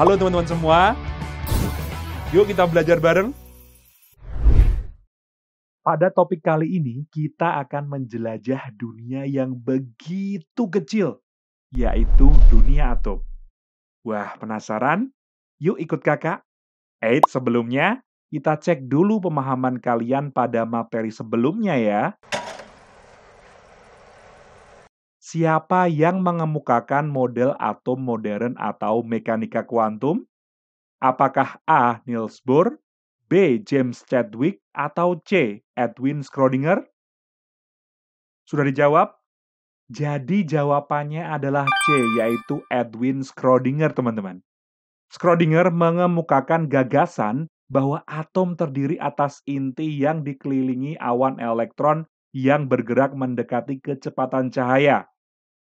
Halo teman-teman semua, yuk kita belajar bareng. Pada topik kali ini, kita akan menjelajah dunia yang begitu kecil, yaitu dunia atom. Wah, penasaran? Yuk ikut kakak. Eits, sebelumnya, kita cek dulu pemahaman kalian pada materi sebelumnya ya siapa yang mengemukakan model atom modern atau mekanika kuantum? Apakah A. Niels Bohr, B. James Chadwick, atau C. Edwin Schrödinger? Sudah dijawab? Jadi jawabannya adalah C, yaitu Edwin Schrödinger, teman-teman. Schrödinger mengemukakan gagasan bahwa atom terdiri atas inti yang dikelilingi awan elektron yang bergerak mendekati kecepatan cahaya.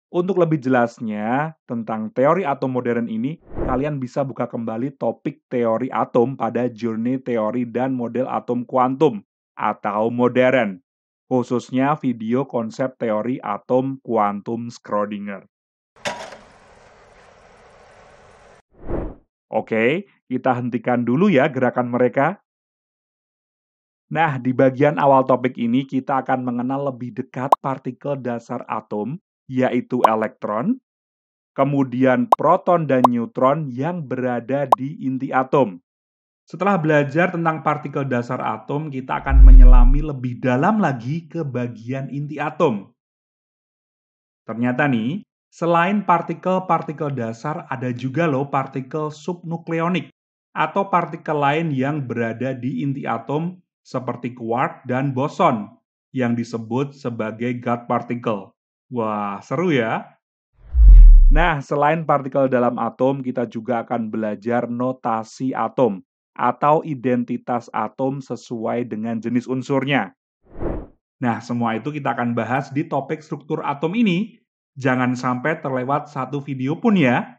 Untuk lebih jelasnya tentang teori atom modern ini, kalian bisa buka kembali topik teori atom pada Journey Teori dan Model Atom Kuantum atau Modern, khususnya video konsep teori atom kuantum Schrödinger. Oke, kita hentikan dulu ya gerakan mereka. Nah, di bagian awal topik ini kita akan mengenal lebih dekat partikel dasar atom yaitu elektron, kemudian proton dan neutron yang berada di inti atom. Setelah belajar tentang partikel dasar atom, kita akan menyelami lebih dalam lagi ke bagian inti atom. Ternyata nih, selain partikel-partikel dasar, ada juga loh partikel subnukleonik atau partikel lain yang berada di inti atom seperti quark dan boson yang disebut sebagai God particle. Wah, seru ya. Nah, selain partikel dalam atom, kita juga akan belajar notasi atom atau identitas atom sesuai dengan jenis unsurnya. Nah, semua itu kita akan bahas di topik struktur atom ini. Jangan sampai terlewat satu video pun ya.